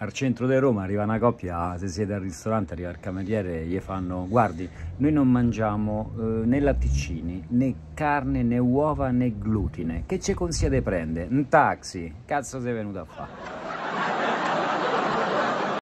al centro di Roma arriva una coppia, se siete al ristorante arriva il cameriere e gli fanno guardi, noi non mangiamo eh, né latticini, né carne, né uova, né glutine, che ci consigliate prende? Un taxi, cazzo sei venuto a fare?